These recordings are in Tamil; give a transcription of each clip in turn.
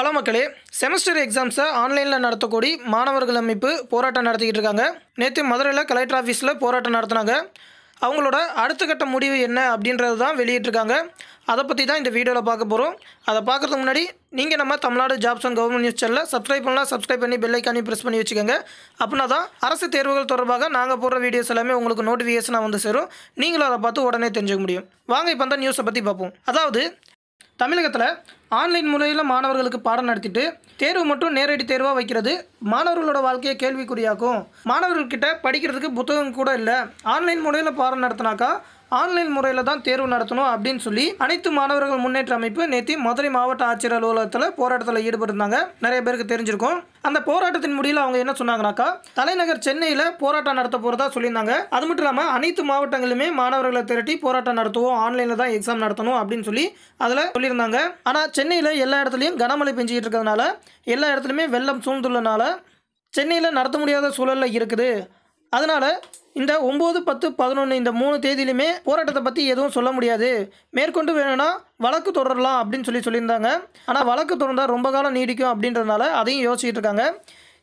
ஹலோ மக்களே செமஸ்டர் எக்ஸாம்ஸை ஆன்லைனில் நடத்தக்கூடிய மாணவர்கள் அமைப்பு போராட்டம் நடத்திக்கிட்டு இருக்காங்க நேற்று மதுரையில் கலெக்டர் ஆஃபீஸில் போராட்டம் நடத்தினாங்க அவங்களோட அடுத்த கட்ட முடிவு என்ன அப்படின்றது தான் வெளியிட்டிருக்காங்க அதை பற்றி தான் இந்த வீடியோவில் பார்க்க போகிறோம் அதை பார்க்குறதுக்கு முன்னாடி நீங்கள் நம்ம Tamil Nadu jobs and government news சேனலில் சப்ஸ்கிரைப் பண்ணலாம் சப்ஸ்கிரைப் பண்ணி பெல்லைக்கானி ப்ரெஸ் பண்ணி வச்சுக்கோங்க அப்படின்னா தான் அரசு தேர்வுகள் தொடர்பாக நாங்கள் போடுற வீடியோஸ் எல்லாமே உங்களுக்கு நோட்டிஃபிகேஷனாக வந்து சேரும் நீங்களும் அதை பார்த்து உடனே தெரிஞ்சுக்க முடியும் வாங்க இப்போ அந்த நியூஸை பற்றி பார்ப்போம் அதாவது தமிழகத்தில் ஆன்லைன் முறையில் மாணவர்களுக்கு பாடம் நடத்திட்டு தேர்வு மட்டும் நேரடி தேர்வாக வைக்கிறது மாணவர்களோட வாழ்க்கையை கேள்விக்குறியாக்கும் மாணவர்கள்கிட்ட படிக்கிறதுக்கு புத்தகம் கூட இல்லை ஆன்லைன் முறையில் பாடம் நடத்தினாக்கா ஆன்லைன் முறையில் தான் தேர்வு நடத்தணும் அப்படின்னு சொல்லி அனைத்து மாணவர்கள் முன்னேற்ற அமைப்பு நேற்று மதுரை மாவட்ட ஆட்சியர் அலுவலகத்தில் போராட்டத்தில் ஈடுபட்டிருந்தாங்க நிறைய பேருக்கு தெரிஞ்சிருக்கும் அந்த போராட்டத்தின் முடியல அவங்க என்ன சொன்னாங்கனாக்கா தலைநகர் சென்னையில் போராட்டம் நடத்த போகிறதா சொல்லியிருந்தாங்க அது மட்டும் இல்லாமல் அனைத்து மாவட்டங்களுமே மாணவர்களை திரட்டி போராட்டம் நடத்துவோம் ஆன்லைனில் தான் எக்ஸாம் நடத்தணும் அப்படின்னு சொல்லி அதில் சொல்லியிருந்தாங்க ஆனால் சென்னையில் எல்லா இடத்துலையும் கனமழை பெஞ்சிக்கிட்டு இருக்கிறதுனால எல்லா இடத்துலையுமே வெள்ளம் சூழ்ந்துள்ளனால சென்னையில் நடத்த முடியாத சூழலில் இருக்குது அதனால் இந்த ஒம்பது பத்து பதினொன்று இந்த மூணு தேதியிலுமே போராட்டத்தை பற்றி எதுவும் சொல்ல முடியாது மேற்கொண்டு வேணும்னா வழக்கு தொடரலாம் அப்படின்னு சொல்லி சொல்லியிருந்தாங்க ஆனால் வழக்கு தொடர்ந்தால் ரொம்ப காலம் நீடிக்கும் அப்படின்றதுனால அதையும் யோசிச்சுட்டு இருக்காங்க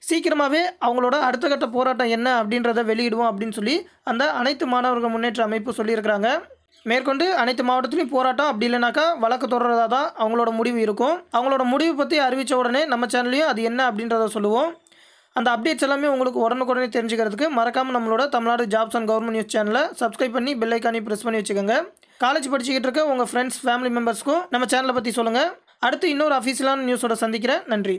சீக்கிரமாகவே அவங்களோட அடுத்த கட்ட போராட்டம் என்ன அப்படின்றத வெளியிடுவோம் அப்படின்னு சொல்லி அந்த அனைத்து மாணவர்கள் முன்னேற்ற அமைப்பு சொல்லியிருக்கிறாங்க மேற்கொண்டு அனைத்து மாவட்டத்திலையும் போராட்டம் அப்படி இல்லைனாக்கா வழக்கு தொடர்றதா தான் அவங்களோட முடிவு இருக்கும் அவங்களோட முடிவு பற்றி அறிவித்த உடனே நம்ம சேனல்லையும் அது என்ன அப்படின்றத சொல்லுவோம் அந்த அப்டேட்ஸ் எல்லாமே உங்களுக்கு உடனுக்குடனே தெரிஞ்சுக்கிறதுக்கு மறக்காமல் நம்மளோட Tamil Nadu jobs and government news சேனலை சப்ஸ்கிரைப் பண்ணி பெல்லைக்கானி ப்ரெஸ் பண்ணி வச்சுக்கோங்க காலேஜ் படிச்சுக்கிட்டு இருக்க உங்கள் ஃப்ரெண்ட்ஸ் ஃபேமிலி மெம்பர்ஸ்க்கும் நம்ம சேனலை பற்றி சொல்லுங்கள் அடுத்து இன்னொரு அஃபீஷியலான நியூஸோட சந்திக்கிறேன் நன்றி